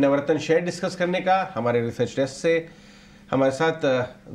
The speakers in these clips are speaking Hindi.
नवरत्न शेयर डिस्कस करने का हमारे रिसर्च डेस्क से हमारे साथ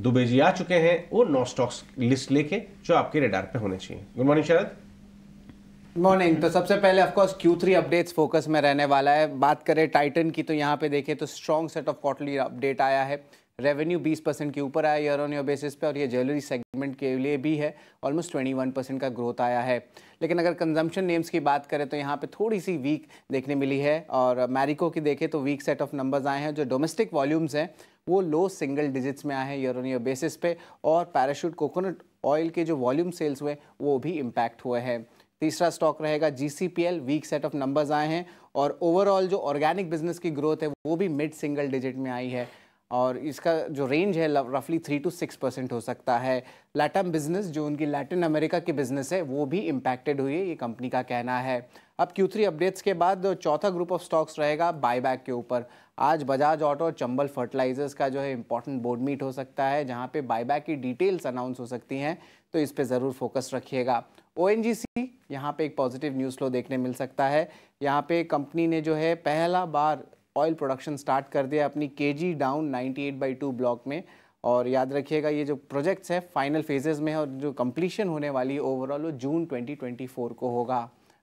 दुबे जी आ चुके हैं वो नौ स्टॉक्स लिस्ट लेके जो आपके रेडार पे होने चाहिए गुड मॉर्निंग शरद मॉर्निंग तो सबसे पहले of course Q three updates focus में रहने वाला है बात करें टाइटन की तो यहाँ पे देखें तो strong set of quarterly update आया है रेवेन्यू 20 परसेंट के ऊपर आया ईयर ऑन ईयर बेसिस पे और ये ज्वेलरी सेगमेंट के लिए भी है ऑलमोस्ट 21 परसेंट का ग्रोथ आया है लेकिन अगर कंजम्पशन नेम्स की बात करें तो यहाँ पे थोड़ी सी वीक देखने मिली है और मैरिको की देखें तो वीक सेट ऑफ नंबर्स आए हैं जो डोमेस्टिक वॉल्यूम्स हैं वो लो सिंगल डिजिट्स में आए हैं ईयर ऑन ईयर बेसिस पे और पैराशूट कोकोनट ऑयल के जो वॉल्यूम सेल्स हुए वो भी इम्पैक्ट हुए हैं तीसरा स्टॉक रहेगा जी वीक सेट ऑफ नंबर्स आए हैं और ओवरऑल जो ऑर्गेनिक बिजनेस की ग्रोथ है वो भी मिड सिंगल डिजिट में आई है और इसका जो रेंज है रफली थ्री टू सिक्स परसेंट हो सकता है लैटम बिजनेस जो उनकी लैटिन अमेरिका की बिजनेस है वो भी इम्पैक्टेड हुई है ये कंपनी का कहना है अब क्यू थ्री अपडेट्स के बाद चौथा ग्रुप ऑफ स्टॉक्स रहेगा बायबैक के ऊपर आज बजाज ऑटो और चंबल फर्टिलाइजर्स का जो है इंपॉर्टेंट बोर्ड मीट हो सकता है जहाँ पे बायबैक की डिटेल्स अनाउंस हो सकती हैं तो इस पर ज़रूर फोकस रखिएगा ओ एन जी सी यहाँ पर एक पॉजिटिव न्यूज़ फ्लो देखने मिल सकता है यहाँ पे कंपनी ने जो है पहला बार ऑयल प्रोडक्शन स्टार्ट कर दिया अपनी के जी down eight by two block में और याद रखिएगा ये जो प्रोजेक्ट्स है फाइनल फेजेस में है और जो कम्प्लीशन होने वाली है ओवरऑल वो जून 2024 को होगा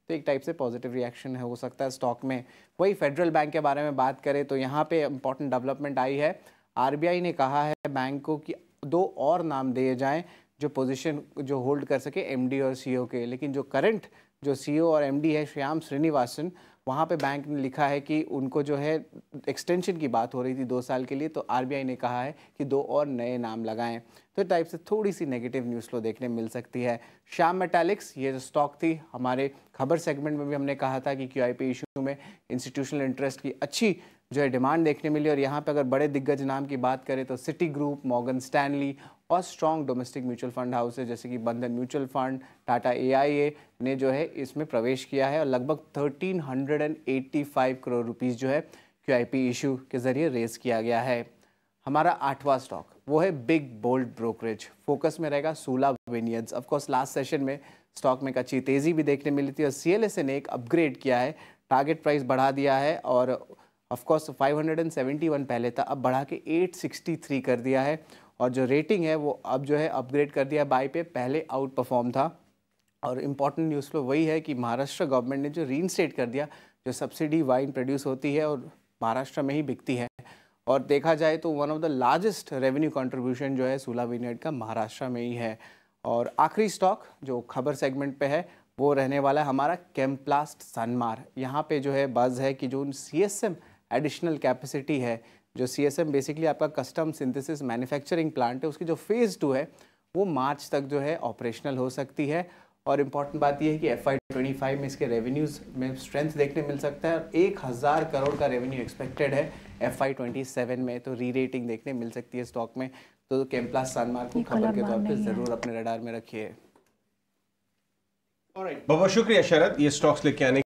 तो एक टाइप से पॉजिटिव रिएक्शन हो सकता है स्टॉक में वही फेडरल बैंक के बारे में बात करें तो यहाँ पे इम्पॉर्टेंट डेवलपमेंट आई है आरबीआई ने कहा है बैंक को कि दो और नाम दिए जाएँ जो पोजिशन जो होल्ड कर सके एम और सी e के लेकिन जो करंट जो सी e और एम है श्याम श्रीनिवासन वहाँ पे बैंक ने लिखा है कि उनको जो है एक्सटेंशन की बात हो रही थी दो साल के लिए तो आरबीआई ने कहा है कि दो और नए नाम लगाएं तो टाइप से थोड़ी सी नेगेटिव न्यूज़ लो देखने मिल सकती है श्याम मेटालिक्स ये जो स्टॉक थी हमारे खबर सेगमेंट में भी हमने कहा था कि क्यू आई पी इशू में इंस्टीट्यूशनल इंटरेस्ट की अच्छी जो है डिमांड देखने मिली और यहाँ पर अगर बड़े दिग्गज नाम की बात करें तो सिटी ग्रुप मॉगन स्टैनली और strong domestic mutual fund houses जैसे कि बंधन म्यूचुअल फंड टाटा ए ने जो है इसमें प्रवेश किया है और लगभग 1385 करोड़ रुपीस जो है क्यू इशू के ज़रिए रेज किया गया है हमारा आठवां स्टॉक वो है बिग बोल्ड ब्रोकरेज फोकस में रहेगा सोलह विनियंस ऑफकोर्स लास्ट सेशन में स्टॉक में एक अच्छी तेज़ी भी देखने मिली थी और सी ने एक अपग्रेड किया है टारगेट प्राइस बढ़ा दिया है और ऑफकोर्स 571 पहले था अब बढ़ा के 863 कर दिया है और जो रेटिंग है वो अब जो है अपग्रेड कर दिया बाई पे पहले आउट परफॉर्म था और इम्पॉर्टेंट न्यूज़ फ्लो वही है कि महाराष्ट्र गवर्नमेंट ने जो इंस्टेट कर दिया जो सब्सिडी वाइन प्रोड्यूस होती है और महाराष्ट्र में ही बिकती है और देखा जाए तो one of the largest revenue contribution जो है सोला विनियड का महाराष्ट्र में ही है और आखिरी स्टॉक जो खबर सेगमेंट पे है वो रहने वाला है हमारा कैम्प्लास्ट सनमार यहाँ पे जो है बज़ है कि जो C S M additional capacity है जो सी एस एम बेसिकली आपका कस्टम सिंथेसिस मैन्युफैक्चरिंग प्लांट है उसकी जो फेज़ टू है वो मार्च तक जो है ऑपरेशनल हो सकती है और इम्पॉर्टेंट बात यह है कि एफ आई ट्वेंटी फाइव में इसके रेवेन्यूज़ में स्ट्रेंथ देखने मिल सकता है और एक हज़ार करोड़ का रेवेन्यू एक्सपेक्टेड है एफ आई ट्वेंटी सेवन में तो री रेटिंग देखने मिल सकती है स्टॉक में तो कैम्पलास सानमार्क को खबर के तौर पर ज़रूर अपने रडार में रखिए बहुत शुक्रिया शरद ये स्टॉक्स लेके आने